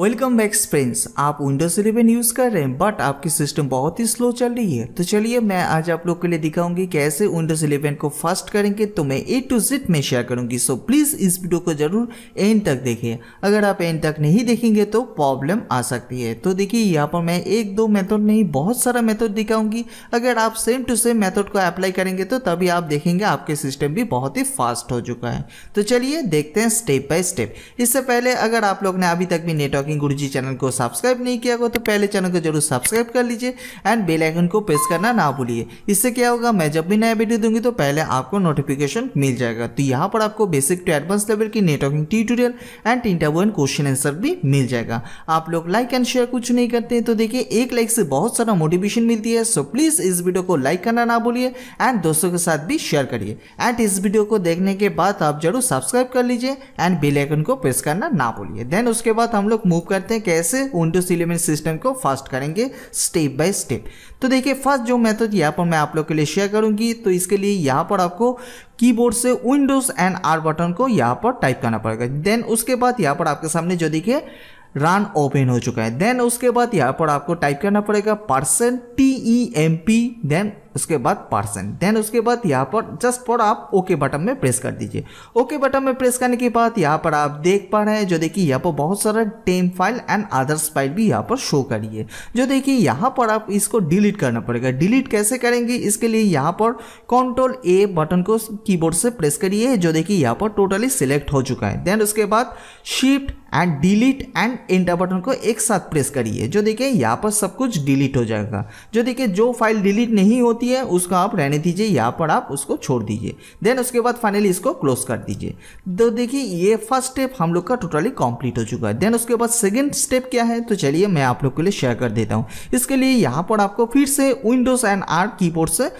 welcome back friends आप Windows eleven use कर रहे हैं बट आपकी सिस्टम बहुत ही स्लो चल रही है तो चलिए मैं आज आप लोग के लिए दिखाऊंगी कैसे विंडोज इलेवन को फास्ट करेंगे तो मैं ए टू जेड में शेयर करूंगी सो प्लीज इस वीडियो को जरूर एंड तक देखिए अगर आप एंड तक नहीं देखेंगे तो प्रॉब्लम आ सकती है तो देखिए यहाँ पर मैं एक दो मेथड नहीं बहुत सारा मेथड दिखाऊंगी अगर आप सेम टू सेम मेथड को अप्लाई करेंगे तो तभी आप देखेंगे आपके सिस्टम भी बहुत ही फास्ट हो चुका है तो चलिए देखते हैं स्टेप बाय स्टेप इससे पहले अगर आप लोग ने अभी तक भी नेटवर्क गुरु जी चैनल को सब्सक्राइब नहीं किया होगा तो पहले चैनल को जरूर सब्सक्राइब कर लीजिए एंड बेल आइकन को प्रेस करना ना भूलिए इससे क्या होगा मैं जब भी नया वीडियो दूंगी तो पहले आपको नोटिफिकेशन मिल जाएगा तो यहाँ पर आपको बेसिक टू एडवांस लेवल की networking tutorial and interview and question answer भी मिल जाएगा आप लोग लाइक एंड शेयर कुछ नहीं करते हैं तो देखिए एक लाइक से बहुत सारा मोटिवेशन मिलती है सो प्लीज़ इस वीडियो को लाइक करना ना भूलिए एंड दोस्तों के साथ भी शेयर करिए एंड इस वीडियो को देखने के बाद आप जरूर सब्सक्राइब कर लीजिए एंड बेलाइकन को प्रेस करना ना भूलिए देन उसके बाद हम लोग मूव करते हैं कैसे विंडोज इलेवन सिस्टम को फास्ट करेंगे स्टेप बाय स्टेप तो देखिए फर्स्ट जो मेथड यहाँ पर मैं आप लोग के लिए शेयर करूंगी तो इसके लिए यहाँ पर आपको कीबोर्ड से विंडोज एंड आर बटन को यहाँ पर टाइप करना पड़ेगा देन उसके बाद यहाँ पर आपके सामने जो देखिए रन ओपन हो चुका है देन उसके बाद यहाँ पर आपको टाइप करना पड़ेगा percent T E M P then उसके बाद पार्सन देन उसके बाद यहाँ पर जस्ट पर आप ओके बटन में प्रेस कर दीजिए ओके बटन में प्रेस करने के बाद यहाँ पर आप देख पा रहे हैं जो देखिए यहाँ पर बहुत सारा temp file and others file भी यहाँ पर शो करिए जो देखिए यहाँ पर आप इसको डिलीट करना पड़ेगा डिलीट कैसे करेंगे इसके लिए यहाँ पर कंट्रोल ए बटन को कीबोर्ड से प्रेस करिए जो देखिए यहाँ पर टोटली सिलेक्ट हो चुका है देन उसके बाद shift and delete and enter button को एक साथ प्रेस करिए जो देखिए यहाँ पर सब कुछ डिलीट हो जाएगा जो देखिए जो फाइल डिलीट नहीं होती होती है उसको आप रहने दीजिए यहाँ पर आप उसको छोड़ दीजिए देन उसके बाद फाइनली इसको क्लोज कर दीजिए तो देखिए ये फर्स्ट स्टेप हम लोग का टोटली कंप्लीट हो चुका है देन उसके बाद सेकेंड स्टेप क्या है तो चलिए मैं आप लोग के लिए शेयर कर देता हूँ इसके लिए यहाँ पर आपको फिर से विंडोज़ एंड आर कीबोर्ड से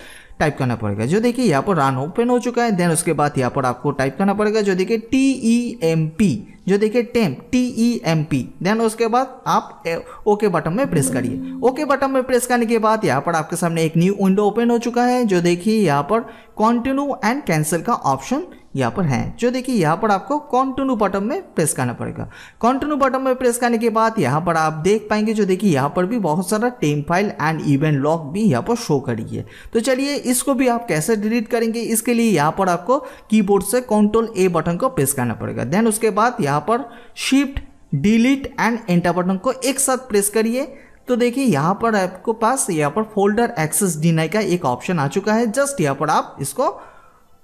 टाइप करना पड़ेगा जो देखिए यहाँ पर रन ओपन हो चुका है देन उसके बाद यहाँ पर आपको टाइप करना पड़ेगा जो देखिए टी ई एम पी जो देखिए temp T E M P then उसके बाद आप ओके बटन में प्रेस करिए ओके बटन में प्रेस करने के बाद यहाँ पर आपके सामने एक न्यू विंडो ओपन हो चुका है जो देखिए यहाँ पर कॉन्टिन्यू एंड कैंसिल का ऑप्शन यहाँ पर हैं जो देखिए यहाँ पर आपको कॉन्टिन्यू बटन में प्रेस करना पड़ेगा कॉन्टिन्यू बटन में प्रेस करने के बाद यहाँ पर आप देख पाएंगे जो देखिए यहाँ पर भी बहुत सारा temp file and event log भी यहाँ पर शो करी है तो चलिए इसको भी आप कैसे डिलीट करेंगे इसके लिए यहाँ पर आपको कीबोर्ड से कॉन्ट्रोल ए बटन को प्रेस करना पड़ेगा देन उसके बाद यहाँ पर shift delete and enter button को एक साथ प्रेस करिए तो देखिए यहाँ पर आपको पास यहाँ पर फोल्डर एक्सेस डिनाई का एक ऑप्शन आ चुका है जस्ट यहाँ पर आप इसको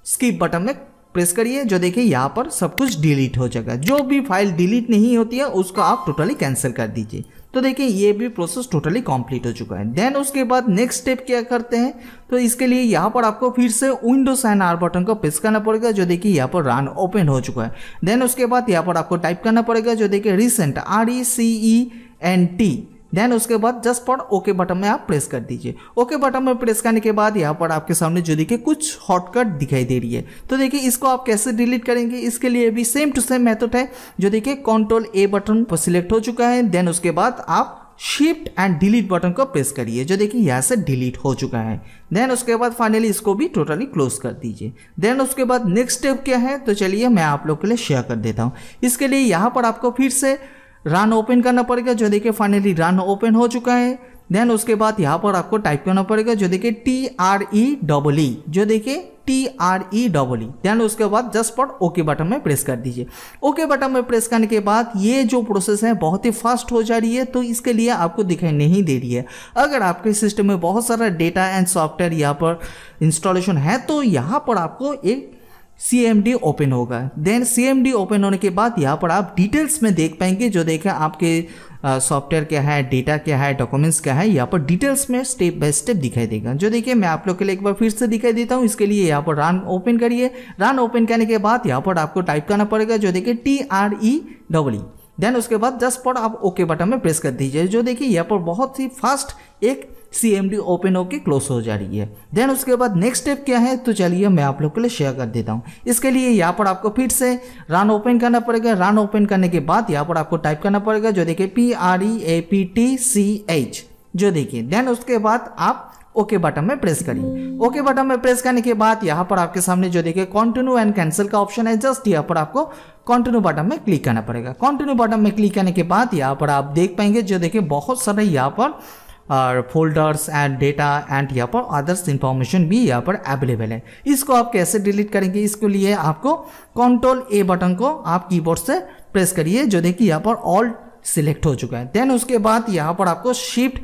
स्किप बटन में प्रेस करिए जो देखिए यहाँ पर सब कुछ डिलीट हो जाएगा जो भी फाइल डिलीट नहीं होती है उसको आप टोटली कैंसिल कर दीजिए तो देखिए ये भी प्रोसेस टोटली कंप्लीट हो चुका है देन उसके बाद नेक्स्ट स्टेप क्या करते हैं तो इसके लिए यहाँ पर आपको फिर से विंडो साइन आर बटन को प्रेस करना पड़ेगा जो देखिए यहाँ पर रन ओपन हो चुका है देन उसके बाद यहाँ पर आपको टाइप करना पड़ेगा जो देखिए recent R E C E N T then उसके बाद जस्ट पर ओके बटन में आप प्रेस कर दीजिए ओके बटन में प्रेस करने के बाद यहाँ पर आपके सामने जो देखिए कुछ शॉर्टकट दिखाई दे रही है तो देखिए इसको आप कैसे डिलीट करेंगे इसके लिए भी सेम टू सेम मेथड है जो देखिए कंट्रोल ए बटन पर सिलेक्ट हो चुका है देन उसके बाद आप शिफ्ट एंड डिलीट बटन को प्रेस करिए जो देखिए यहाँ से डिलीट हो चुका है देन उसके बाद फाइनली इसको भी टोटली क्लोज कर दीजिए देन उसके बाद नेक्स्ट स्टेप क्या है तो चलिए मैं आप लोग के लिए शेयर कर देता हूँ इसके लिए यहाँ पर आपको फिर से रन ओपन करना पड़ेगा जो देखिए फाइनली रन ओपन हो चुका है देन उसके बाद यहाँ पर आपको टाइप करना पड़ेगा जो देखिए T R E double E जो देखिए T R E double E then उसके बाद जस्ट पर ओके बटन में प्रेस कर दीजिए ओके बटन में प्रेस करने के बाद ये जो प्रोसेस है बहुत ही फास्ट हो जा रही है तो इसके लिए आपको दिखाई नहीं दे रही है अगर आपके सिस्टम में बहुत सारा डेटा एंड सॉफ्टवेयर यहाँ पर इंस्टॉलेशन है तो यहाँ पर आपको एक सी ओपन होगा देन सी ओपन होने के बाद यहाँ पर आप डिटेल्स में देख पाएंगे जो देखें आपके सॉफ्टवेयर क्या है डेटा क्या है डॉक्यूमेंट्स क्या है यहाँ पर डिटेल्स में स्टेप बाय स्टेप दिखाई देगा जो देखिए मैं आप लोग के लिए एक बार फिर से दिखाई देता हूँ इसके लिए यहाँ पर रन ओपन करिए रन ओपन करने के बाद यहाँ पर आपको टाइप करना पड़ेगा जो देखिए T R E double E then उसके बाद जस्ट पर आप ओके बटन में प्रेस कर दीजिए जो देखिए यहाँ पर बहुत ही फास्ट एक सी एम डी ओपन होकर क्लोज हो जा रही है देन उसके बाद नेक्स्ट स्टेप क्या है तो चलिए मैं आप लोग के लिए शेयर कर देता हूँ इसके लिए यहाँ पर आपको फिर से रन ओपन करना पड़ेगा रन ओपन करने के बाद यहाँ पर आपको टाइप करना पड़ेगा जो देखिए P R E A P T C H जो देखिए देन उसके बाद आप ओके बटन में प्रेस करिए ओके बटन में प्रेस करने के बाद यहाँ पर आपके सामने जो देखिए कॉन्टिन्यू एंड कैंसिल का ऑप्शन है जस्ट यहाँ पर आपको कंटिन्यू बटन में क्लिक करना पड़ेगा कंटिन्यू बटन में क्लिक करने के बाद यहाँ पर आप देख पाएंगे जो देखिए बहुत सारे यहाँ पर और फोल्डर्स एंड डेटा एंड यहाँ पर अदर्स इन्फॉर्मेशन भी यहाँ पर अवेलेबल है इसको आप कैसे डिलीट करेंगे इसके लिए आपको कंट्रोल ए बटन को आप कीबोर्ड से प्रेस करिए जो देखिए यहाँ पर ऑल सिलेक्ट हो चुका है देन उसके बाद यहाँ पर आपको shift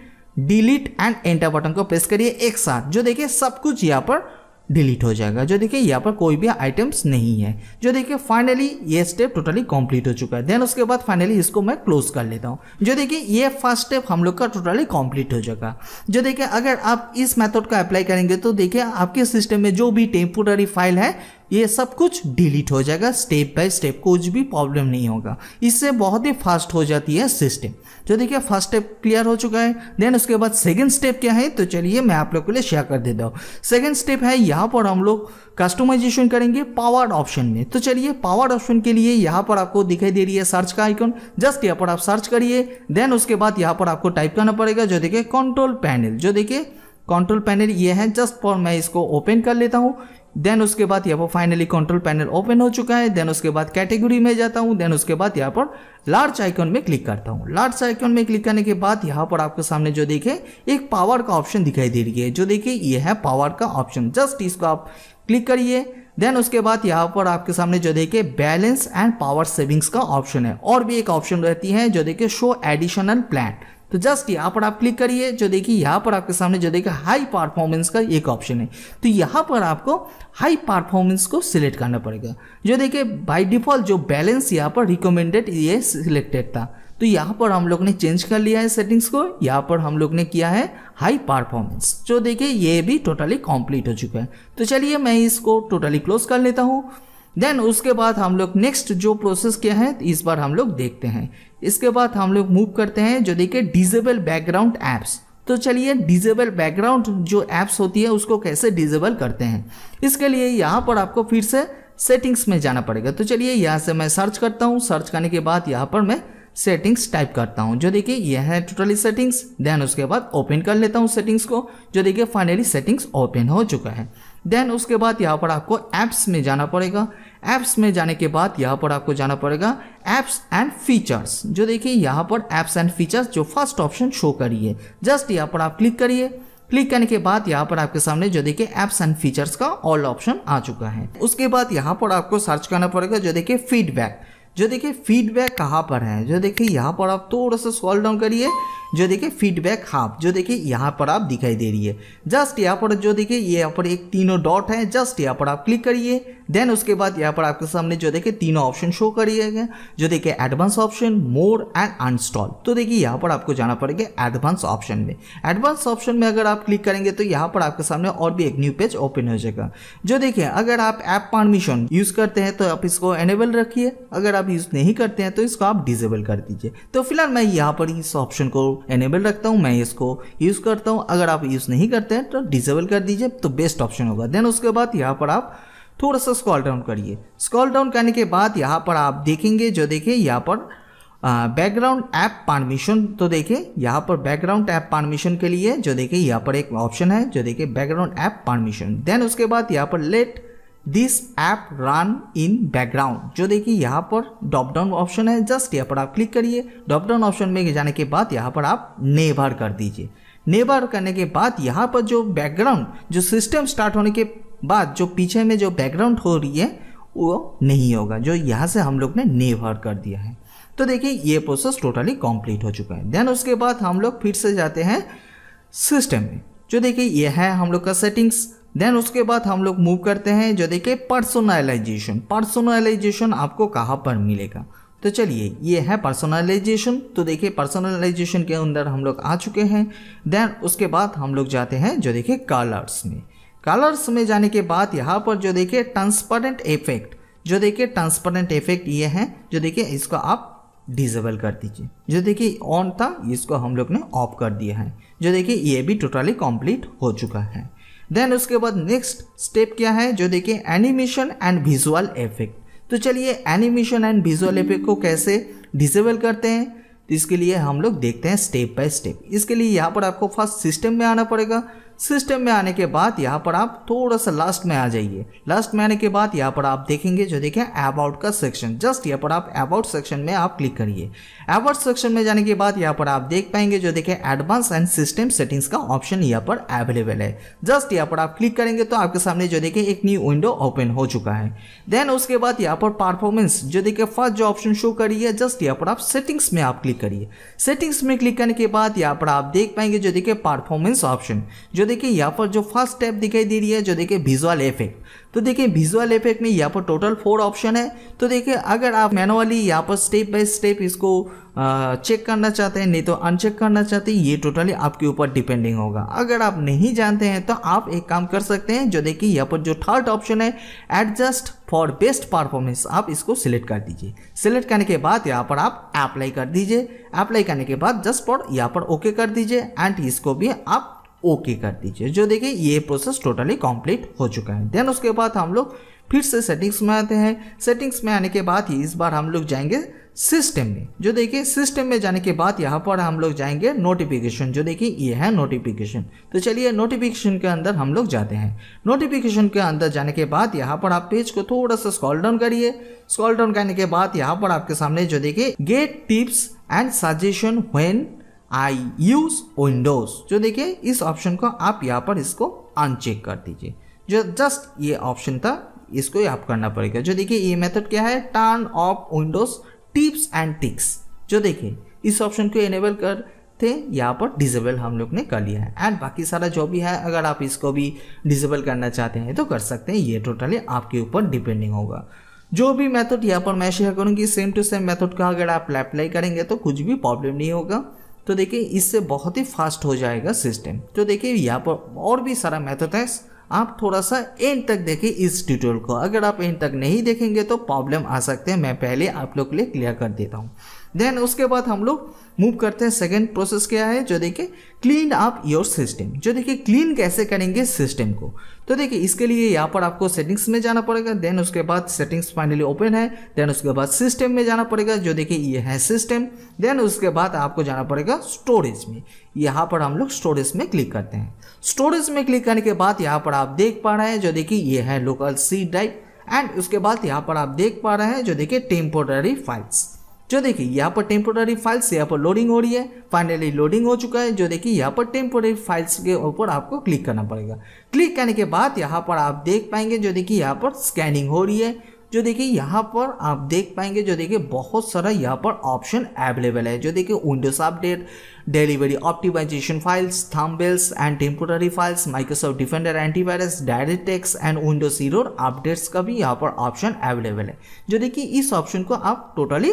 delete and enter button को प्रेस करिए एक साथ जो देखिए सब कुछ यहाँ पर डिलीट हो जाएगा जो देखिए यहाँ पर कोई भी आइटम्स नहीं है जो देखिए फाइनली ये स्टेप टोटली कंप्लीट हो चुका है देन उसके बाद फाइनली इसको मैं क्लोज कर लेता हूँ जो देखिए ये फर्स्ट स्टेप हम लोग का टोटली कंप्लीट हो जाएगा जो देखिए अगर आप इस मेथड का अप्लाई करेंगे तो देखिए आपके सिस्टम में जो भी टेम्पोररी फाइल है ये सब कुछ डिलीट हो जाएगा स्टेप बाय स्टेप कुछ भी प्रॉब्लम नहीं होगा इससे बहुत ही फास्ट हो जाती है सिस्टम जो देखिए फर्स्ट स्टेप क्लियर हो चुका है देन उसके बाद सेकेंड स्टेप क्या है तो चलिए मैं आप लोग के लिए शेयर कर देता हूँ सेकेंड स्टेप है यहाँ पर हम लोग कस्टमाइजेशन करेंगे पावर्ड ऑप्शन में तो चलिए पावर्ड ऑप्शन के लिए यहाँ पर आपको दिखाई दे रही है सर्च का आइकॉन जस्ट यहाँ पर आप सर्च करिए देन उसके बाद यहाँ पर आपको टाइप करना पड़ेगा जो देखिए कंट्रोल पैनल जो देखिए कंट्रोल पैनल ये है जस्ट फॉर मैं इसको ओपन कर लेता हूँ देन उसके बाद यहाँ पर फाइनली कंट्रोल पैनल ओपन हो चुका है देन उसके बाद कैटेगरी में जाता हूँ देन उसके बाद यहाँ पर लार्ज आइकन में क्लिक करता हूँ लार्ज आइकन में क्लिक करने के बाद यहाँ पर आपके सामने जो देखे एक पावर का ऑप्शन दिखाई दे रही है जो देखिए ये है पावर का ऑप्शन जस्ट इसको आप क्लिक करिए देन उसके बाद यहाँ पर आपके सामने जो देखे बैलेंस एंड पावर सेविंग्स का ऑप्शन है और भी एक ऑप्शन रहती है जो देखे शो एडिशनल प्लान तो जस्ट यहाँ पर आप क्लिक करिए जो देखिए यहाँ पर आपके सामने जो देखिए हाई परफॉर्मेंस का एक ऑप्शन है तो यहाँ पर आपको हाई परफॉर्मेंस को सिलेक्ट करना पड़ेगा जो देखिए बाई डिफॉल्ट जो बैलेंस यहाँ पर रिकमेंडेड ये सिलेक्टेड था तो यहाँ पर हम लोग ने चेंज कर लिया है सेटिंग्स को यहाँ पर हम लोग ने किया है हाई परफॉर्मेंस जो देखिए ये भी टोटली कंप्लीट हो चुका है तो चलिए मैं इसको टोटली क्लोज कर लेता हूँ देन उसके बाद हम लोग नेक्स्ट जो प्रोसेस क्या है इस बार हम लोग देखते हैं इसके बाद हम लोग मूव करते हैं जो देखिए डिजेबल बैकग्राउंड ऐप्स तो चलिए डिजेबल बैकग्राउंड जो ऐप्स होती है उसको कैसे डिजेबल करते हैं इसके लिए यहाँ पर आपको फिर से सेटिंग्स में जाना पड़ेगा तो चलिए यहाँ से मैं सर्च करता हूँ सर्च करने के बाद यहाँ पर मैं सेटिंग्स टाइप करता हूँ जो देखिए यह है टोटली सेटिंग्स देन उसके बाद ओपन कर लेता हूँ सेटिंग्स को जो देखिए फाइनली सेटिंग्स ओपन हो चुका है देन उसके बाद यहाँ पर आपको ऐप्स में जाना पड़ेगा ऐप्स में जाने के बाद यहाँ पर आपको जाना पड़ेगा ऐप्स एंड फीचर्स जो देखिए यहाँ पर ऐप्स एंड फीचर्स जो फर्स्ट ऑप्शन शो करिए जस्ट यहाँ पर आप क्लिक करिए क्लिक करने के बाद यहाँ पर आपके सामने जो देखिए एप्स एंड फीचर्स का ऑल ऑप्शन आ चुका है उसके बाद यहाँ पर आपको सर्च करना पड़ेगा जो देखिए फीडबैक जो देखिए फीडबैक कहाँ पर है जो देखिए यहाँ पर आप थोड़ा सा स्कॉल डाउन करिए जो देखिए फीडबैक हाफ जो देखिए यहाँ पर आप दिखाई दे रही है जस्ट यहाँ पर जो देखिए यहाँ पर एक तीनों डॉट है जस्ट यहाँ पर आप क्लिक करिए देन उसके बाद यहाँ पर आपके सामने जो देखिए तीनों ऑप्शन शो करिएगा जो देखिए advance option more and uninstall तो देखिए यहाँ पर आपको जाना पड़ेगा एडवांस ऑप्शन में एडवांस ऑप्शन में अगर आप क्लिक करेंगे तो यहाँ पर आपके सामने और भी एक न्यू पेज ओपन हो जाएगा जो देखिए अगर आप ऐप परमिशन यूज़ करते हैं तो आप इसको एनेबल रखिए अगर आप यूज़ नहीं करते हैं तो इसको आप डिजेबल कर दीजिए तो फिलहाल मैं यहाँ पर इस ऑप्शन को एनेबल रखता हूँ मैं इसको यूज़ करता हूँ अगर आप यूज़ नहीं करते हैं तो डिजेबल कर दीजिए तो बेस्ट ऑप्शन होगा देन उसके बाद यहाँ पर आप थोड़ा सा स्कॉल डाउन करिए स्कॉल डाउन करने के बाद यहाँ पर आप देखेंगे जो देखिए यहाँ पर बैकग्राउंड ऐप परमिशन तो देखें यहाँ पर बैकग्राउंड ऐप परमिशन के लिए जो देखें यहाँ पर एक ऑप्शन है जो देखिए बैकग्राउंड ऐप परमिशन देन उसके बाद यहाँ पर let this app run in background जो देखिए यहाँ पर डॉप डाउन ऑप्शन है जस्ट यहाँ पर आप क्लिक करिए डॉप डाउन ऑप्शन में जाने के बाद यहाँ पर आप नेबर कर दीजिए नेबर करने के बाद यहाँ पर जो बैकग्राउंड जो सिस्टम स्टार्ट होने के बाद जो पीछे में जो बैकग्राउंड हो रही है वो नहीं होगा जो यहाँ से हम लोग ने नेवर कर दिया है तो देखिए ये प्रोसेस टोटली कंप्लीट हो चुका है देन उसके बाद हम लोग फिर से जाते हैं सिस्टम में जो देखिए ये है हम लोग का सेटिंग्स देन उसके बाद हम लोग मूव करते हैं जो देखिए पर्सोनलाइजेशन पर्सोनलाइजेशन आपको कहाँ पर मिलेगा तो चलिए ये है पर्सोनलाइजेशन तो देखिए पर्सोनलाइजेशन के अंदर हम लोग आ चुके हैं देन उसके बाद हम लोग जाते हैं जो देखिए कलर्स में कलर्स में जाने के बाद यहाँ पर जो देखिए ट्रांसपेरेंट इफेक्ट जो देखिए ट्रांसपरेंट इफेक्ट ये है जो देखिए इसको आप डिजेबल कर दीजिए जो देखिए ऑन था इसको हम लोग ने ऑफ कर दिया है जो देखिए ये भी टोटली कंप्लीट हो चुका है देन उसके बाद नेक्स्ट स्टेप क्या है जो देखिए एनिमेशन एंड विजुअल इफेक्ट तो चलिए एनिमेशन एंड विजुअल इफेक्ट को कैसे डिसेबल करते हैं तो इसके लिए हम लोग देखते हैं स्टेप बाय स्टेप इसके लिए यहाँ पर आपको फर्स्ट सिस्टम में आना पड़ेगा सिस्टम में आने के बाद यहाँ पर आप थोड़ा सा लास्ट में आ जाइए लास्ट में आने के बाद यहाँ पर आप देखेंगे जो देखें अबाउट का सेक्शन जस्ट यहाँ पर आप अबाउट सेक्शन में आप क्लिक करिए अबाउट सेक्शन में जाने के बाद यहाँ पर आप देख पाएंगे जो देखें एडवांस एंड सिस्टम सेटिंग्स का ऑप्शन यहाँ पर अवेलेबल है जस्ट यहाँ पर आप क्लिक करेंगे तो आपके सामने जो देखें एक न्यू विंडो ओपन हो चुका है देन उसके बाद यहाँ पर परफॉर्मेंस जो देखें फर्स्ट जो ऑप्शन शो करिए जस्ट यहाँ पर आप सेटिंग्स में आप क्लिक करिए सेटिंग्स में क्लिक करने के बाद यहाँ पर आप देख पाएंगे जो देखें परफॉर्मेंस ऑप्शन जो देखिए यहाँ पर जो फर्स्ट स्टेप दिखाई दे रही है जो देखिए विजुअल इफेक्ट तो देखिए विजुअल इफेक्ट में यहाँ पर टोटल फोर ऑप्शन है तो देखिए अगर आप मैनुअली यहाँ पर स्टेप बाय स्टेप इसको चेक करना चाहते हैं नहीं तो अनचेक करना चाहते हैं ये टोटली आपके ऊपर डिपेंडिंग होगा अगर आप नहीं जानते हैं तो आप एक काम कर सकते हैं जो देखिए यहाँ पर जो थर्ड ऑप्शन है एडजस्ट फॉर बेस्ट परफॉर्मेंस आप इसको सिलेक्ट कर दीजिए सिलेक्ट करने के बाद यहाँ पर आप अप्लाई कर दीजिए अप्लाई करने के बाद जस्ट फॉर यहाँ पर ओके कर दीजिए एंड इसको भी आप ओके कर दीजिए जो देखिए ये प्रोसेस टोटली कंप्लीट हो चुका है देन उसके बाद हम लोग फिर से सेटिंग्स में आते हैं सेटिंग्स में आने के बाद ही इस बार हम लोग जाएंगे सिस्टम में जो देखिए सिस्टम में जाने के बाद यहाँ पर हम लोग जाएंगे नोटिफिकेशन जो देखिए ये है नोटिफिकेशन तो चलिए नोटिफिकेशन के अंदर हम लोग जाते हैं नोटिफिकेशन के अंदर जाने के बाद यहाँ पर आप पेज को थोड़ा सा स्कॉल डाउन करिए स्कॉल डाउन करने के बाद यहाँ पर आपके सामने जो देखिए get tips and suggestion when I use Windows जो देखिए इस ऑप्शन को आप यहाँ पर इसको अनचेक कर दीजिए जो जस्ट ये ऑप्शन था इसको आप करना पड़ेगा जो देखिए ये मेथड क्या है turn off Windows tips and tricks जो देखिए इस ऑप्शन को एनेबल कर थे यहाँ पर डिजेबल हम लोग ने कर लिया है एंड बाकी सारा जो भी है अगर आप इसको भी डिजेबल करना चाहते हैं तो कर सकते हैं ये टोटली आपके ऊपर डिपेंडिंग होगा जो भी मेथड यहाँ पर मैं शेयर करूँगी सेम टू सेम मेथड का अगर आप अप्लाई करेंगे तो कुछ भी प्रॉब्लम नहीं होगा तो देखिए इससे बहुत ही फास्ट हो जाएगा सिस्टम तो देखिए यहाँ पर और भी सारा मेथड है आप थोड़ा सा एंड तक देखें इस ट्यूटोरियल को अगर आप एंड तक नहीं देखेंगे तो प्रॉब्लम आ सकते हैं मैं पहले आप लोग के लिए क्लियर कर देता हूँ देन उसके बाद हम लोग मूव करते हैं सेकेंड प्रोसेस क्या है जो देखिए क्लीन अप योर सिस्टम जो देखिए क्लीन कैसे करेंगे सिस्टम को तो देखिए इसके लिए यहाँ पर आपको सेटिंग्स में जाना पड़ेगा देन उसके बाद सेटिंग्स फाइनली ओपन है देन उसके बाद सिस्टम में जाना पड़ेगा जो देखिए ये है सिस्टम देन उसके बाद आपको जाना पड़ेगा स्टोरेज में यहाँ पर हम लोग स्टोरेज में क्लिक करते हैं स्टोरेज में क्लिक करने के बाद यहाँ पर आप देख पा रहे हैं जो देखिए ये है लोकल सी ड्राइव एंड उसके बाद यहाँ पर आप देख पा रहे हैं जो देखिए टेम्पोररी फाइल्स जो देखिए यहाँ पर टेम्पोररी फाइल्स यहाँ पर लोडिंग हो रही है फाइनली लोडिंग हो चुका है जो देखिए यहाँ पर टेम्पोरि फाइल्स के ऊपर आपको क्लिक करना पड़ेगा क्लिक करने के बाद यहाँ पर आप देख पाएंगे जो देखिए यहाँ पर स्कैनिंग हो रही है जो देखिए यहाँ पर आप देख पाएंगे जो देखिए बहुत सारा यहाँ पर ऑप्शन अवेलेबल है जो देखिए Windows update delivery optimisation files thumbnails and temporary files Microsoft Defender antivirus DirectX and Windows hero updates का भी यहाँ पर ऑप्शन अवेलेबल है जो देखिए इस ऑप्शन को आप टोटली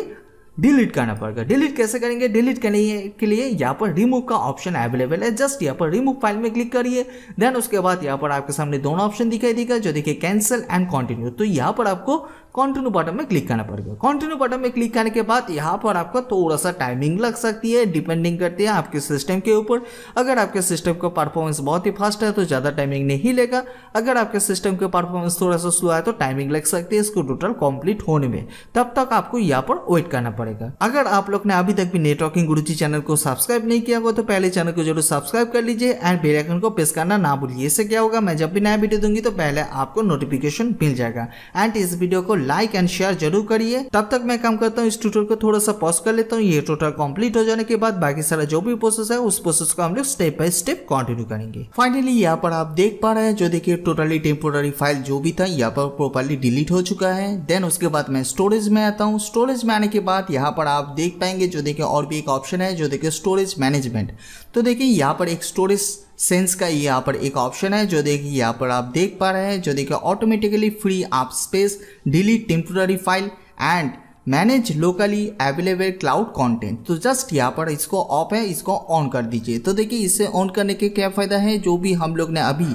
डिलीट करना पड़ेगा डिलीट कैसे करेंगे डिलीट करने के लिए यहाँ पर रिमूव का ऑप्शन अवेलेबल है जस्ट यहाँ पर रिमूव फाइल में क्लिक करिए देन उसके बाद यहाँ पर आपके सामने दोनों ऑप्शन दिखाई देगा जो देखिए कैंसिल एंड कंटिन्यू तो यहाँ पर आपको कंटिन्यू बटन में क्लिक करना पड़ेगा कंटिन्यू बटन में क्लिक करने के बाद यहाँ पर आपका थोड़ा सा टाइमिंग लग सकती है डिपेंडिंग करती है आपके सिस्टम के ऊपर अगर आपके सिस्टम का परफॉर्मेंस बहुत ही फास्ट है तो ज़्यादा टाइमिंग नहीं लेगा अगर आपके सिस्टम का परफॉर्मेंस थोड़ा सा स्लो है तो टाइमिंग लग सकती है इसको टोटल कंप्लीट होने में तब तक आपको यहाँ पर वेट करना पड़ेगा पड़ेगा अगर आप लोग ने अभी तक भी नेटवर्किंग गुरुजी चैनल को सब्सक्राइब नहीं किया हुआ तो पहले चैनल को जरूर सब्सक्राइब कर लीजिए एंड बेलाइकन को प्रेस करना ना भूलिए इससे क्या होगा मैं जब भी नया वीडियो दूंगी तो पहले आपको नोटिफिकेशन मिल जाएगा एंड इस वीडियो को लाइक एंड शेयर जरूर करिए तब तक मैं काम करता हूँ इस ट्यूटोरियल को थोड़ा सा पॉज कर लेता हूँ ये टोटल कम्प्लीट हो जाने के बाद बाकी सारा जो भी प्रोसेस है उस प्रोसेस को हम लोग स्टेप बाय स्टेप कंटिन्यू करेंगे फाइनली यहाँ पर आप देख पा रहे हैं जो देखिए टोटली टेम्पोररी फाइल जो भी था यहाँ पर प्रॉपरली डिलीट हो चुका है देन उसके बाद मैं स्टोरेज में आता हूँ स्टोरेज में आने के बाद यहाँ पर आप देख पाएंगे जो देखिए और भी एक ऑप्शन है जो देखिए स्टोरेज मैनेजमेंट तो देखिए यहाँ पर एक स्टोरेज सेंस का यहाँ पर एक ऑप्शन है जो देखिए यहाँ पर आप देख पा रहे हैं जो देखिए automatically free up space delete temporary file and manage locally available cloud content तो जस्ट यहाँ पर इसको ऑफ है इसको ऑन कर दीजिए तो देखिए इससे ऑन करने के क्या फ़ायदा है जो भी हम लोग ने अभी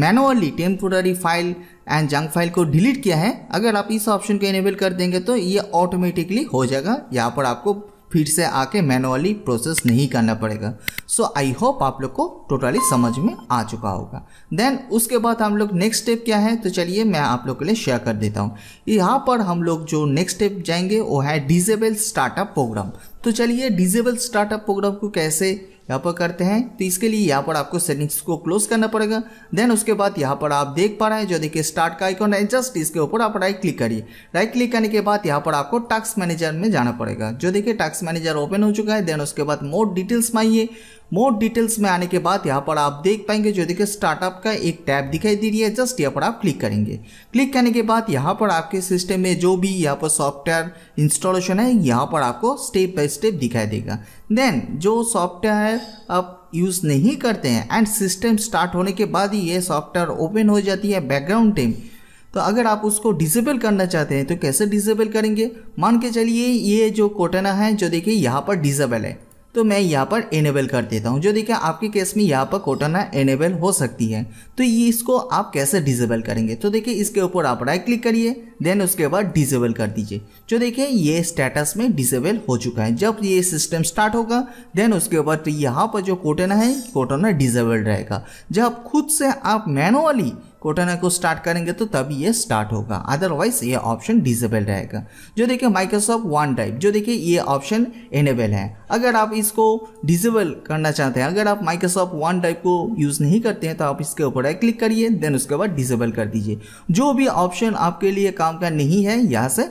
manually temporary file and junk file को डिलीट किया है अगर आप इस ऑप्शन को इनेबल कर देंगे तो ये ऑटोमेटिकली हो जाएगा यहाँ पर आपको फिर से आके मैनुअली प्रोसेस नहीं करना पड़ेगा सो आई होप आप लोग को टोटली समझ में आ चुका होगा देन उसके बाद हम लोग नेक्स्ट स्टेप क्या है तो चलिए मैं आप लोग के लिए शेयर कर देता हूँ यहाँ पर हम लोग जो नेक्स्ट स्टेप जाएंगे वो है डिजेबल स्टार्टअप प्रोग्राम तो चलिए डिजेबल स्टार्टअप प्रोग्राम को कैसे यहाँ पर करते हैं तो इसके लिए यहाँ पर आपको सेटिंग्स को क्लोज करना पड़ेगा देन उसके बाद यहाँ पर आप देख पा रहे हैं जो देखिए स्टार्ट का आइकॉन है जस्ट इसके ऊपर आप राइट क्लिक करिए राइट क्लिक करने के बाद यहाँ पर आपको टास्क मैनेजर में जाना पड़ेगा जो देखिए टास्क मैनेजर ओपन हो चुका है देन उसके बाद मोर डिटेल्स में आइए मोर डिटेल्स में आने के बाद यहाँ पर आप देख पाएंगे जो देखिए स्टार्टअप का एक टैब दिखाई दे रही है जस्ट यहाँ पर आप क्लिक करेंगे क्लिक करने के बाद यहाँ पर आपके सिस्टम में जो भी यहाँ पर सॉफ्टवेयर इंस्टॉलेशन है यहाँ पर आपको स्टेप बाय स्टेप दिखाई देगा देन जो सॉफ्टवेयर आप यूज़ नहीं करते हैं एंड सिस्टम स्टार्ट होने के बाद ही ये सॉफ्टवेयर ओपन हो जाती है बैकग्राउंड टेम तो अगर आप उसको डिसेबल करना चाहते हैं तो कैसे डिसेबल करेंगे मान के चलिए ये जो कोटना है जो देखिए यहाँ पर डिसेबल है तो मैं यहाँ पर एनेबल कर देता हूँ जो देखिए आपके केस में यहाँ पर कोटाना एनेबल हो सकती है तो ये इसको आप कैसे डिजेबल करेंगे तो देखिए इसके ऊपर आप राइट क्लिक करिए देन उसके बाद डिजेबल कर दीजिए जो देखिए ये स्टेटस में डिजेबल हो चुका है जब ये सिस्टम स्टार्ट होगा देन उसके बाद तो यहाँ पर जो कोटना है कोटना डिजेबल रहेगा जब खुद से आप मैनुअली कोटना को स्टार्ट करेंगे तो तभी ये स्टार्ट होगा अदरवाइज ये ऑप्शन डिजेबल रहेगा जो देखिए माइक्रोसॉफ्ट वन ड्राइव जो देखिए ये ऑप्शन इनेबल है अगर आप इसको डिजेबल करना चाहते हैं अगर आप माइक्रोसॉफ्ट वन ड्राइव को यूज़ नहीं करते हैं तो आप इसके ऊपर राइट क्लिक करिए देन उसके बाद डिजेबल कर दीजिए जो भी ऑप्शन आपके लिए काम का नहीं है यहाँ से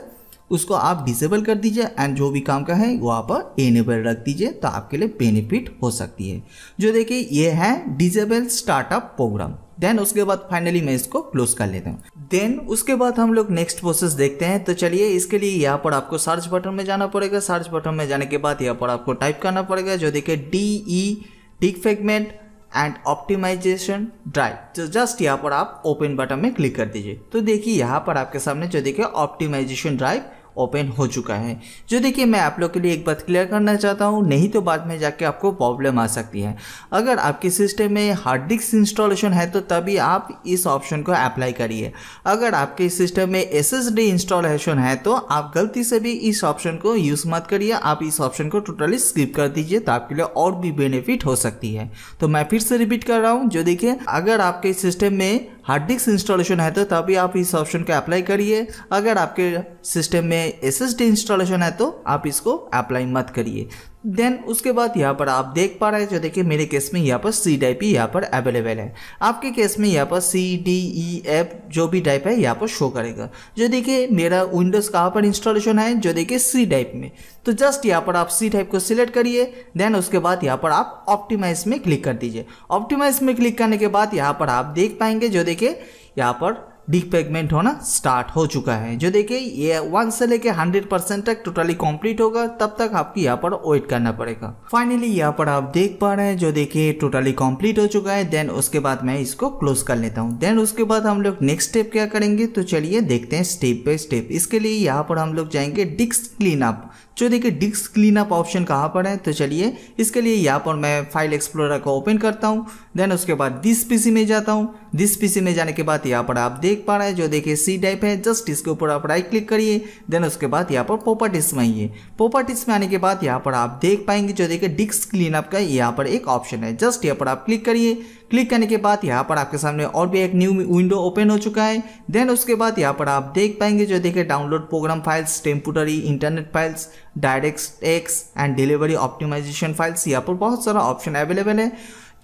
उसको आप डिसेबल कर दीजिए एंड जो भी काम का है वो आप एनेबल रख दीजिए तो आपके लिए बेनिफिट हो सकती है जो देखिए ये है डिसेबल स्टार्टअप प्रोग्राम देन उसके बाद फाइनली मैं इसको क्लोज कर लेता हूँ देन उसके बाद हम लोग नेक्स्ट प्रोसेस देखते हैं तो चलिए इसके लिए यहाँ पर आपको सर्च बटन में जाना पड़ेगा सर्च बटन में जाने के बाद यहाँ पर आपको टाइप करना पड़ेगा जो देखिए defragment and optimisation drive तो जस्ट यहाँ पर आप ओपन बटन में क्लिक कर दीजिए तो देखिए यहाँ पर आपके सामने जो देखिए ऑप्टिमाइजेशन ड्राइव ओपन हो चुका है जो देखिए मैं आप लोग के लिए एक बात क्लियर करना चाहता हूँ नहीं तो बाद में जाके आपको प्रॉब्लम आ सकती है अगर आपके सिस्टम में हार्ड डिस्क इंस्टॉलेशन है तो तभी आप इस ऑप्शन को अप्लाई करिए अगर आपके सिस्टम में एस इंस्टॉलेशन है तो आप गलती से भी इस ऑप्शन को यूज़ मत करिए आप इस ऑप्शन को टोटली स्किप कर दीजिए तो आपके लिए और भी बेनिफिट हो सकती है तो मैं फिर से रिपीट कर रहा हूँ जो देखिए अगर आपके सिस्टम में हार्ड डिस्क इंस्टॉलेशन है तो तभी आप इस ऑप्शन को अप्लाई करिए अगर आपके सिस्टम में एस इंस्टॉलेशन है तो आप इसको अप्लाई मत करिए देन उसके बाद यहाँ पर आप देख पा रहे हैं जो देखिए मेरे केस में यहाँ पर सी टाइप ही यहाँ पर अवेलेबल है आपके केस में यहाँ पर सी डी ई एफ जो भी टाइप है यहाँ पर शो करेगा जो देखिए मेरा विंडोज़ कहाँ पर इंस्टॉलेशन है जो देखिए सी टाइप में तो जस्ट यहाँ पर आप सी टाइप को सिलेक्ट करिए देन उसके बाद यहाँ पर आप ऑप्टिमाइज में क्लिक कर दीजिए ऑप्टिमाइज में क्लिक करने के बाद यहाँ पर आप देख पाएंगे जो देखिए यहाँ पर डिपेगमेंट होना स्टार्ट हो चुका है जो देखिए ये वन से लेके हंड्रेड परसेंट तक टोटली कंप्लीट होगा तब तक आपको यहाँ पर वेट करना पड़ेगा फाइनली यहाँ पर आप देख पा रहे हैं जो देखिए टोटली कंप्लीट हो चुका है देन उसके बाद मैं इसको क्लोज कर लेता हूँ देन उसके बाद हम लोग नेक्स्ट स्टेप क्या करेंगे तो चलिए देखते हैं स्टेप बाय स्टेप इसके लिए यहाँ पर हम लोग जाएंगे डिस्क क्लीन अप जो देखिए डिस्क क्लीन अप ऑप्शन कहाँ पर है तो चलिए इसके लिए यहाँ पर मैं फाइल एक्सप्लोरर को ओपन करता हूँ देन उसके बाद दिस पीसी में जाता हूँ दिस पीसी में जाने के बाद यहाँ पर आप देख पा रहे हैं जो देखिए सी टाइप है जस्ट इसके ऊपर आप राइट क्लिक करिए देन उसके बाद यहाँ पर प्रॉपर्टीज में आइए प्रॉपर्टीज में आने के बाद यहाँ पर आप देख पाएंगे जो देखिए डिस्क क्लीन अप का यहाँ पर एक ऑप्शन है जस्ट यहाँ पर आप क्लिक करिए क्लिक करने के बाद यहाँ पर आपके सामने और भी एक न्यू विंडो ओपन हो चुका है देन उसके बाद यहाँ पर आप देख पाएंगे जो देखिए download program files temporary internet files DirectX and delivery optimisation files यहाँ पर बहुत सारा ऑप्शन अवेलेबल है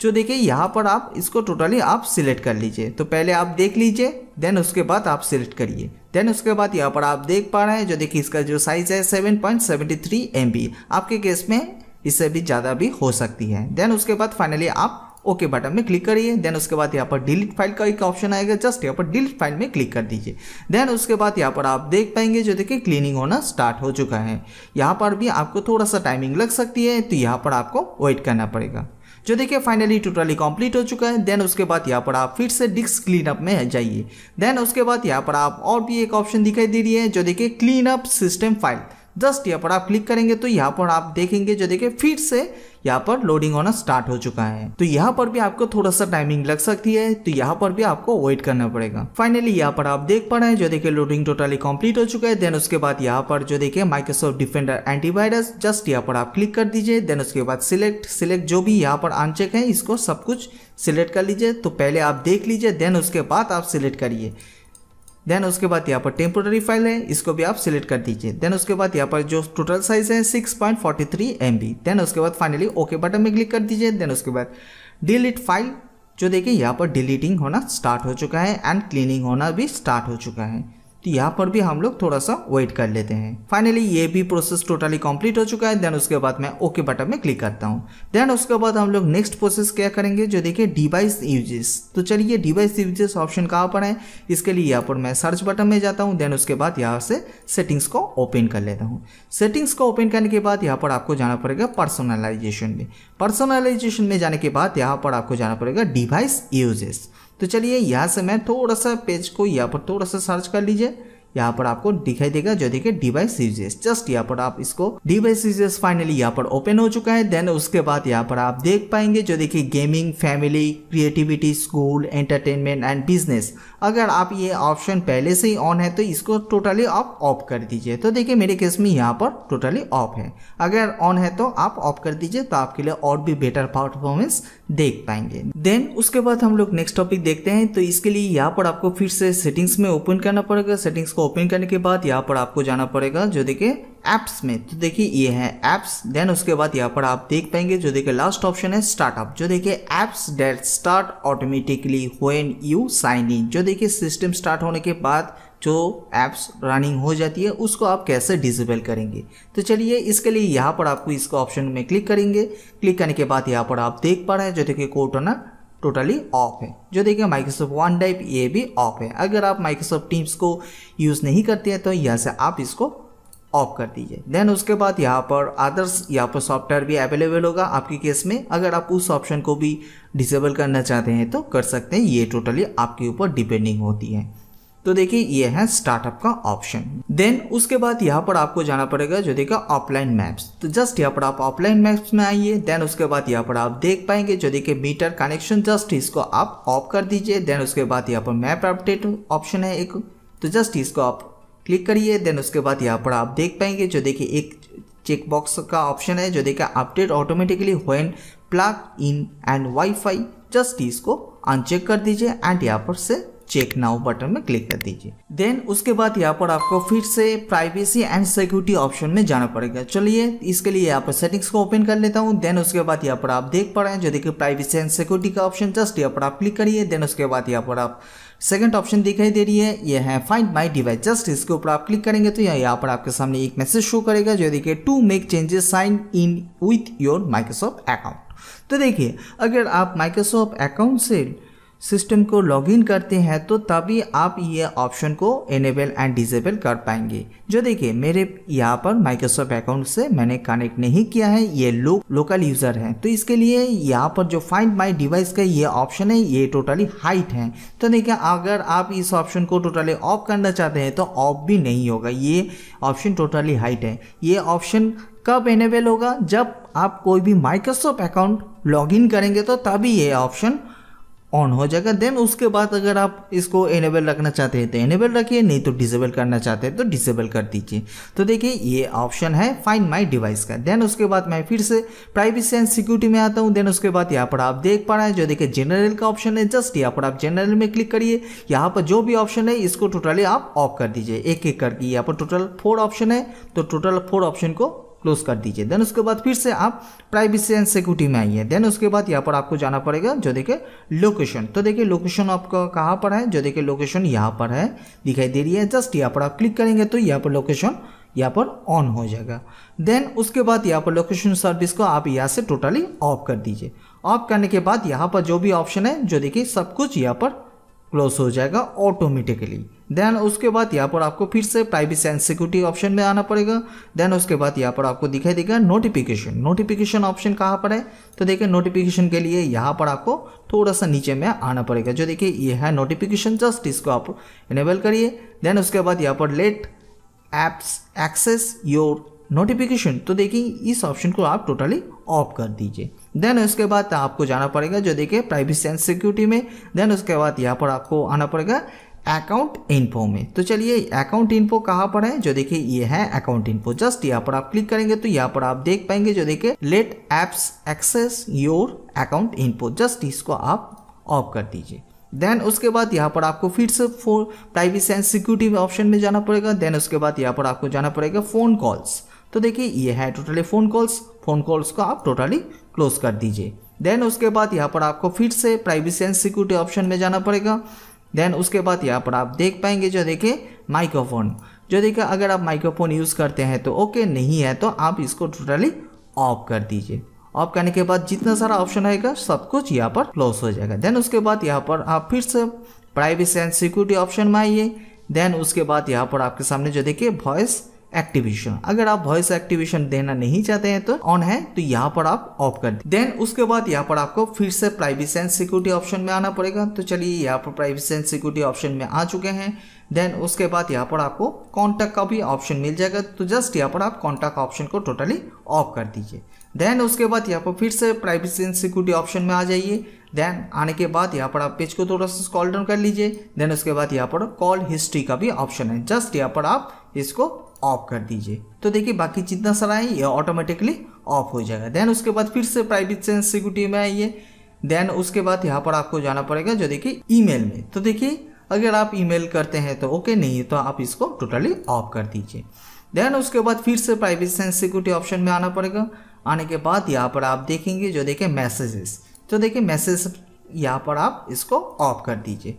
जो देखिए यहाँ पर आप इसको टोटली आप सिलेक्ट कर लीजिए तो पहले आप देख लीजिए देन उसके बाद आप सिलेक्ट करिए देन उसके बाद यहाँ पर आप देख पा रहे हैं जो देखिए इसका जो साइज़ है 7.73 पॉइंट आपके केस में इससे भी ज़्यादा भी हो सकती है देन उसके बाद फाइनली आप ओके बटन में क्लिक करिए देन उसके बाद यहाँ पर डिलीट फाइल का एक ऑप्शन आएगा जस्ट यहाँ पर डिलीट फाइल में क्लिक कर दीजिए देन उसके बाद यहाँ पर आप देख पाएंगे जो देखिए क्लीनिंग होना स्टार्ट हो चुका है यहाँ पर भी आपको थोड़ा सा टाइमिंग लग सकती है तो यहाँ पर आपको वेट करना पड़ेगा जो देखिए फाइनली टोटली कंप्लीट हो चुका है देन उसके बाद यहाँ पर आप फिर से डिस्क क्लीनअप में जाइए देन उसके बाद यहाँ पर आप और भी एक ऑप्शन दिखाई दे रही है जो देखिए क्लीनअप सिस्टम फाइल जस्ट यहाँ पर आप क्लिक करेंगे तो यहाँ पर आप देखेंगे जो देखिए फिर से यहाँ पर लोडिंग होना स्टार्ट हो चुका है तो यहाँ पर भी आपको थोड़ा सा टाइमिंग लग सकती है तो यहाँ पर भी आपको वेट करना पड़ेगा फाइनली यहाँ पर आप देख पा रहे हैं जो देखिए लोडिंग टोटली कंप्लीट हो चुका है देन उसके बाद यहाँ पर जो देखिए माइक्रोसॉफ्ट डिफेंडर एंटीवायरस जस्ट यहाँ पर आप क्लिक कर दीजिए देन उसके बाद सिलेक्ट सिलेक्ट जो भी यहाँ पर अनचेक है इसको सब कुछ सिलेक्ट कर लीजिए तो पहले आप देख लीजिए देन उसके बाद आप सिलेक्ट करिए देन उसके बाद यहाँ पर टेम्पोररी फाइल है इसको भी आप सिलेक्ट कर दीजिए देन उसके बाद यहाँ पर जो टोटल साइज है 6.43 पॉइंट देन उसके बाद फाइनली ओके बटन में क्लिक कर दीजिए देन उसके बाद डिलीट फाइल जो देखिए यहाँ पर डिलीटिंग होना स्टार्ट हो चुका है एंड क्लीनिंग होना भी स्टार्ट हो चुका है तो यहाँ पर भी हम लोग थोड़ा सा वेट कर लेते हैं फाइनली ये भी प्रोसेस टोटली कंप्लीट हो चुका है देन उसके बाद मैं ओके बटन में क्लिक करता हूँ देन उसके बाद हम लोग नेक्स्ट प्रोसेस क्या करेंगे जो देखिए डिवाइस यूजेस तो चलिए डिवाइस यूजेस ऑप्शन कहाँ पर है इसके लिए यहाँ पर मैं सर्च बटन में जाता हूँ देन उसके बाद यहाँ से सेटिंग्स को ओपन कर लेता हूँ सेटिंग्स को ओपन करने के बाद यहाँ पर आपको जाना पड़ेगा पर्सनलाइजेशन में पर्सनलाइजेशन में जाने के बाद यहाँ पर आपको जाना पड़ेगा डिवाइस यूजेस तो चलिए यहाँ से मैं थोड़ा सा पेज को यहाँ पर थोड़ा सा सर्च कर लीजिए यहाँ पर आपको दिखाई देगा जो देखिए डिवाइस यूजेस जस्ट यहाँ पर आप इसको डिवाइस यूजेस फाइनली यहाँ पर ओपन हो चुका है देन उसके बाद यहाँ पर आप देख पाएंगे जो देखिए gaming family creativity school entertainment and business अगर आप ये ऑप्शन पहले से ही ऑन है तो इसको टोटली आप ऑफ कर दीजिए तो देखिए मेरे केस में यहाँ पर टोटली ऑफ है अगर ऑन है तो आप ऑफ कर दीजिए तो आपके लिए और भी बेटर परफॉर्मेंस देख पाएंगे देन उसके बाद हम लोग नेक्स्ट टॉपिक देखते हैं तो इसके लिए यहाँ पर आपको फिर से सेटिंग्स में ओपन करना पड़ेगा सेटिंग्स को इसको ओपन करने के बाद यहाँ पर आपको जाना पड़ेगा जो देखिए एप्स में तो देखिए ये है ऐप्स देन उसके बाद यहाँ पर आप देख पाएंगे जो देखिए लास्ट ऑप्शन है स्टार्टअप जो देखिए apps that start automatically when you sign in जो देखिए सिस्टम स्टार्ट होने के बाद जो एप्स रनिंग हो जाती है उसको आप कैसे डिजेबल करेंगे तो चलिए इसके लिए यहाँ पर आपको इसको ऑप्शन में क्लिक करेंगे क्लिक करने के बाद यहाँ पर आप देख पा रहे हैं जो देखिए कोटोना टोटली ऑफ है जो देखिए माइक्रोसॉफ्ट वन टाइप ये भी ऑफ है अगर आप माइक्रोसॉफ्ट टीम्स को यूज़ नहीं करते हैं तो यहाँ से आप इसको ऑफ कर दीजिए देन उसके बाद यहाँ पर अदर्स यहाँ पर सॉफ्टवेयर भी अवेलेबल होगा आपके केस में अगर आप उस ऑप्शन को भी डिसेबल करना चाहते हैं तो कर सकते हैं ये टोटली आपके ऊपर डिपेंडिंग होती है तो देखिए ये है स्टार्टअप का ऑप्शन देन उसके बाद यहाँ पर आपको जाना पड़ेगा जो देखा ऑफलाइन मैप्स तो जस्ट यहाँ पर आप ऑफलाइन मैप्स में आइए देन उसके बाद यहाँ पर आप देख पाएंगे जो देखिए मीटर कनेक्शन जस्ट इसको आप ऑफ कर दीजिए देन उसके बाद यहाँ पर मैप अपडेट ऑप्शन है एक तो जस्ट इसको आप क्लिक करिए देन उसके बाद यहाँ पर आप देख पाएंगे जो देखिए एक चेकबॉक्स का ऑप्शन है जो देखिए update automatically when plug in and wifi just इसको अनचेक कर दीजिए एंड यहाँ पर से चेक नाउ बटन में क्लिक कर दीजिए देन उसके बाद यहाँ पर आपको फिर से प्राइवेसी एंड सिक्योरिटी ऑप्शन में जाना पड़ेगा चलिए इसके लिए यहाँ पर सेटिंग्स को ओपन कर लेता हूँ देन उसके बाद यहाँ पर आप देख पा रहे हैं जो देखिए प्राइवेसी एंड सिक्योरिटी का ऑप्शन जस्ट यहाँ पर आप क्लिक करिए देन उसके बाद यहाँ पर आप सेकंड ऑप्शन दिखाई दे रही है ये है फाइंड माई डिवाइस जस्ट इसके ऊपर आप क्लिक करेंगे तो यहाँ पर आपके सामने एक मैसेज शो करेगा जो देखिए to make changes sign in with your Microsoft account तो देखिए अगर आप माइक्रोसॉफ्ट अकाउंट से सिस्टम को लॉगिन करते हैं तो तभी आप ये ऑप्शन को इनेबल एंड डिजेबल कर पाएंगे जो देखिए मेरे यहाँ पर माइक्रोसॉफ्ट अकाउंट से मैंने कनेक्ट नहीं किया है ये लो, लोकल यूज़र है तो इसके लिए यहाँ पर जो फाइंड माई डिवाइस का ये ऑप्शन है ये टोटली हाइट है तो देखिए अगर आप इस ऑप्शन को टोटली ऑफ करना चाहते हैं तो ऑफ भी नहीं होगा ये ऑप्शन टोटली हाइट है ये ऑप्शन कब इनेबल होगा जब आप कोई भी माइक्रोसॉफ्ट अकाउंट लॉग करेंगे तो तभी ये ऑप्शन ऑन हो जाएगा देन उसके बाद अगर आप इसको एनेबल रखना चाहते हैं तो एनेबल रखिए नहीं तो डिसेबल करना चाहते हैं तो डिसेबल कर दीजिए तो देखिए ये ऑप्शन है फाइंड माय डिवाइस का देन उसके बाद मैं फिर से प्राइवेसी एंड सिक्योरिटी में आता हूँ देन उसके बाद यहाँ पर आप देख पा रहे हैं जो देखिए जनरल का ऑप्शन है जस्ट यहाँ पर आप जनरल में क्लिक करिए यहाँ पर जो भी ऑप्शन है इसको टोटली आप ऑफ कर दीजिए एक एक करके यहाँ पर टोटल फोर ऑप्शन है तो टोटल फोर ऑप्शन को क्लोज कर दीजिए देन उसके बाद फिर से आप प्राइवेसी एंड सिक्योरिटी में आइए देन उसके बाद यहाँ पर आपको जाना पड़ेगा जो देखिए लोकेशन तो देखिए लोकेशन आपका कहाँ पर है जो देखिए लोकेशन यहाँ पर है दिखाई दे रही है जस्ट यहाँ पर आप क्लिक करेंगे तो यहाँ पर लोकेशन यहाँ पर ऑन हो जाएगा देन उसके बाद यहाँ पर लोकेशन सर्विस को आप यहाँ से टोटली ऑफ कर दीजिए ऑफ करने के बाद यहाँ पर जो भी ऑप्शन है जो देखिए सब कुछ यहाँ पर क्लोज हो जाएगा ऑटोमेटिकली देन उसके बाद यहाँ पर आपको फिर से प्राइवेसी एंड सिक्योरिटी ऑप्शन में आना पड़ेगा देन उसके बाद यहाँ पर आपको दिखाई देगा नोटिफिकेशन नोटिफिकेशन ऑप्शन कहाँ पर है तो देखिए नोटिफिकेशन के लिए यहाँ पर आपको थोड़ा सा नीचे में आना पड़ेगा जो देखिए ये है नोटिफिकेशन जस्ट इसको आप इनेबल करिए देन उसके बाद यहाँ पर let apps access your notification तो देखिए इस ऑप्शन को आप टोटली ऑफ कर दीजिए देन उसके बाद आपको जाना पड़ेगा जो देखिए प्राइवेसी एंड सिक्योरिटी में देन उसके बाद यहाँ पर आपको आना पड़ेगा अकाउंट इन्फो में तो चलिए अकाउंट इन्फो कहाँ पर है जो देखिए ये है अकाउंट इन्फो जस्ट यहाँ पर आप क्लिक करेंगे तो यहाँ पर आप देख पाएंगे जो देखिए let apps access your account info just इसको आप ऑफ कर दीजिए देन उसके बाद यहाँ पर आपको फिर से phone privacy and security option में जाना पड़ेगा देन उसके बाद यहाँ पर आपको जाना पड़ेगा फ़ोन कॉल्स तो देखिए ये है totally phone calls phone calls को आप टोटली क्लोज कर दीजिए देन उसके बाद यहाँ पर आपको फिर से प्राइवेसी एंड सिक्योरिटी ऑप्शन में जाना पड़ेगा देन उसके बाद यहाँ पर आप देख पाएंगे जो देखिए माइक्रोफोन जो देखिए अगर आप माइक्रोफोन यूज़ करते हैं तो ओके नहीं है तो आप इसको टोटली ऑफ कर दीजिए ऑफ करने के बाद जितना सारा ऑप्शन आएगा सब कुछ यहाँ पर क्लोज हो जाएगा देन उसके बाद यहाँ पर आप फिर से प्राइवेसी एंड सिक्योरिटी ऑप्शन में आइए देन उसके बाद यहाँ पर आपके सामने जो देखिए वॉइस एक्टिवेशन अगर आप वॉइस एक्टिवेशन देना नहीं चाहते हैं तो ऑन है तो यहाँ पर आप ऑफ कर देन उसके बाद यहाँ पर आपको फिर से प्राइवेसी एंड सिक्योरिटी ऑप्शन में आना पड़ेगा तो चलिए यहाँ पर प्राइवेसी एंड सिक्योरिटी ऑप्शन में आ चुके हैं देन उसके बाद यहाँ पर आपको कॉन्टैक्ट का भी ऑप्शन मिल जाएगा तो जस्ट यहाँ पर आप कॉन्टैक्ट ऑप्शन को टोटली ऑफ कर दीजिए देन उसके बाद यहाँ पर फिर से प्राइवेसी एंड सिक्योरिटी ऑप्शन में आ जाइए देन आने के बाद यहाँ पर आप पेज को थोड़ा सा स्कॉल डाउन कर लीजिए देन उसके बाद यहाँ पर कॉल हिस्ट्री का भी ऑप्शन है जस्ट यहाँ पर आप इसको ऑफ कर दीजिए तो देखिए बाकी जितना सारा है ये ऑटोमेटिकली ऑफ हो जाएगा देन उसके बाद फिर से प्राइवेट सेंस सिक्योरिटी में आइए देन उसके बाद यहाँ पर आपको जाना पड़ेगा जो देखिए ईमेल में तो देखिए अगर आप ईमेल करते हैं तो ओके नहीं तो आप इसको टोटली ऑफ कर दीजिए देन उसके बाद फिर से प्राइवेट सेंस सिक्योरिटी ऑप्शन में आना पड़ेगा आने के बाद यहाँ पर आप देखेंगे जो देखें मैसेजेस तो देखिए मैसेज यहाँ पर आप इसको ऑफ कर दीजिए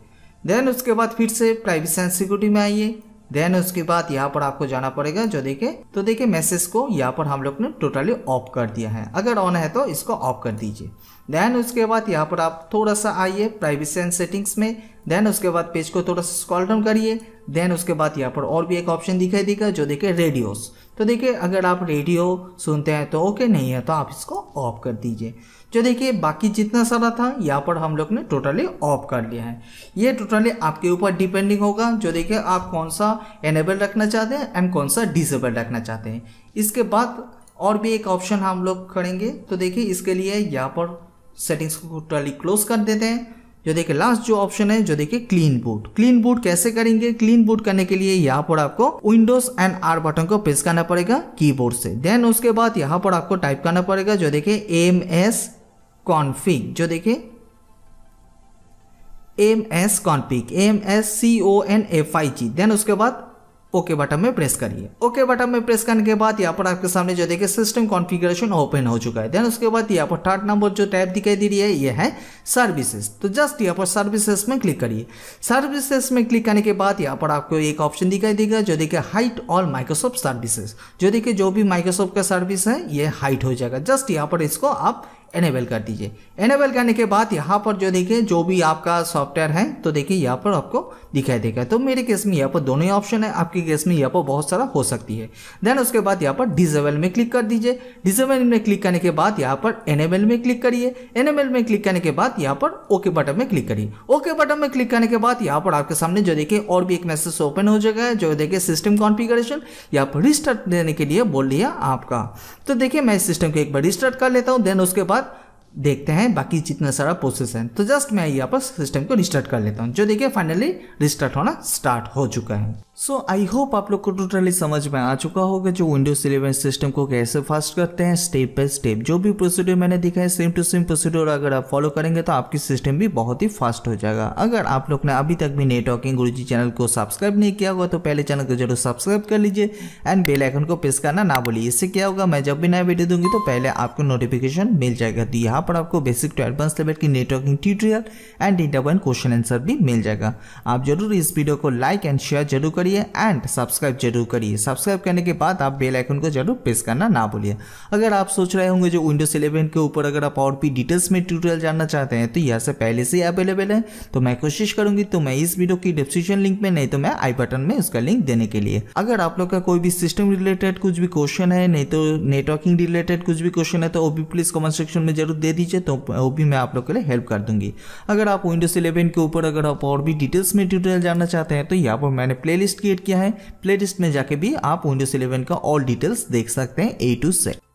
देन उसके बाद फिर से प्राइवेट सेंस सिक्योरिटी में आइए देन उसके बाद यहाँ पर आपको जाना पड़ेगा जो देखे तो देखिए मैसेज को यहाँ पर हम लोग ने टोटली ऑफ कर दिया है अगर ऑन है तो इसको ऑफ कर दीजिए देन उसके बाद यहाँ पर आप थोड़ा सा आइए प्राइवेसी एंड सेटिंग्स में देन उसके बाद पेज को थोड़ा सा स्क्रॉल डाउन करिए देन उसके बाद यहाँ पर और भी एक ऑप्शन दिखाई देगा जो देखिए रेडियोस तो देखिए अगर आप रेडियो सुनते हैं तो ओके नहीं है तो आप इसको ऑफ कर दीजिए जो देखिए बाकी जितना सारा था यहाँ पर हम लोग ने टोटली ऑफ कर लिया है ये टोटली आपके ऊपर डिपेंडिंग होगा जो देखिए आप कौन सा एनेबल रखना चाहते हैं एंड कौन सा डिसेबल रखना चाहते हैं इसके बाद और भी एक ऑप्शन हम लोग करेंगे तो देखिए इसके लिए यहाँ पर सेटिंग्स को टोटली क्लोज कर देते हैं जो देखिए लास्ट जो ऑप्शन है जो देखिए क्लीन बूट क्लीन बूट कैसे करेंगे क्लीन बूट करने के लिए यहाँ पर आपको विंडोज एंड आर बटन को प्रेस करना पड़ेगा कीबोर्ड से देन उसके बाद यहाँ पर आपको टाइप करना पड़ेगा जो देखिए एम एस कॉन्फिग जो देखिए M S config M S C O N F I G then उसके बाद ओके बटन में प्रेस करिए ओके बटन में प्रेस करने के बाद यहाँ पर आपके सामने जो देखिए सिस्टम कॉन्फ़िगरेशन ओपन हो चुका है देन उसके बाद यहाँ पर थर्ड नंबर जो टैब दिखाई दे रही है ये है सर्विसेज तो जस्ट यहाँ पर सर्विसेज में क्लिक करिए सर्विसेज में क्लिक करने के बाद यहाँ पर आपको एक ऑप्शन दिखाई देगा जो देखिए हाइट ऑल माइक्रोसॉफ्ट सर्विसेज जो देखिए जो भी माइक्रोसॉफ्ट का सर्विस है ये हाइट हो जाएगा जस्ट यहाँ पर इसको आप एनेबल कर दीजिए एनेबल करने के बाद यहाँ पर जो देखिए जो भी आपका सॉफ्टवेयर है तो देखिए यहाँ पर आपको दिखाई देगा तो मेरे केस में यहाँ पर दोनों ही ऑप्शन है आपके केस में यहाँ पर बहुत सारा हो सकती है देन उसके बाद यहाँ पर डिजेबल में क्लिक कर दीजिए डिजेबल में क्लिक करने के बाद यहाँ पर एनेबल में क्लिक करिए एनेबल में क्लिक करने के बाद यहाँ पर ओके बटन में क्लिक करिए ओके बटन में क्लिक करने के बाद यहाँ पर आपके सामने जो देखिए और भी एक मैसेज ओपन हो जाएगा जो देखिए सिस्टम कॉन्फिगरेशन यहाँ पर रिस्टार्ट देने के लिए बोल दिया आपका तो देखिए मैं सिस्टम को एक बार रिस्टार्ट कर लेता हूँ देन उसके बाद देखते हैं बाकी जितना सारा प्रोसेस है तो जस्ट मैं यहाँ पर सिस्टम को रिस्टार्ट कर लेता हूँ जो देखिए फाइनली रिस्टार्ट होना स्टार्ट हो चुका है सो आई होप आप लोग को टोटली समझ में आ चुका होगा जो विंडोज इलेवन सिस्टम को कैसे फास्ट करते हैं स्टेप बाय स्टेप जो भी प्रोसीड्योर मैंने दिखा है सेम टू सेम प्रोसीड्योर अगर आप फॉलो करेंगे तो आपकी सिस्टम भी बहुत ही फास्ट हो जाएगा अगर आप लोग ने अभी तक भी नेटवर्किंग गुरु जी चैनल को सब्सक्राइब नहीं किया हुआ तो पहले चैनल को जरूर सब्सक्राइब कर लीजिए एंड बेल आइकन को प्रेस करना ना बोलिए इससे क्या होगा मैं जब भी नया वीडियो दूंगी तो पहले आपको नोटिफिकेशन मिल जाएगा तो यहाँ पर आपको बेसिक टू एडवांस लेवल की networking tutorial and interview question answer भी मिल जाएगा आप जरूर इस वीडियो को लाइक एंड शेयर जरूर करिए करिए एंड सब्सक्राइब जरूर करिए सब्सक्राइब करने के बाद आप बेल आइकन को जरूर प्रेस करना ना भूलिए अगर आप सोच रहे होंगे जो विंडोज इलेवन के ऊपर अगर आप और भी डिटेल्स में ट्यूटोरियल जानना चाहते हैं तो यहाँ से पहले से अवेलेबल है तो मैं कोशिश करूंगी तो मैं इस वीडियो की डिस्क्रिप्शन लिंक में नहीं तो मैं आई बटन में उसका लिंक देने के लिए अगर आप लोग का कोई भी सिस्टम रिलेटेड कुछ भी क्वेश्चन है नहीं तो नेटवर्किंग रिलेटेड कुछ भी क्वेश्चन है तो वो भी प्लीज कमेंट सेक्शन में जरूर दे दीजिए तो वो भी मैं आप लोग के लिए हेल्प कर दूंगी अगर आप विंडोज इलेवन के ऊपर अगर आप और भी डिटेल्स में ट्यूटोरियल जानना चाहते हैं तो यहाँ पर मैंने प्लेलिस्ट क्रिएट किया है प्लेलिस्ट में जाके भी आप विंडोज 11 का ऑल डिटेल्स देख सकते हैं ए टू सेट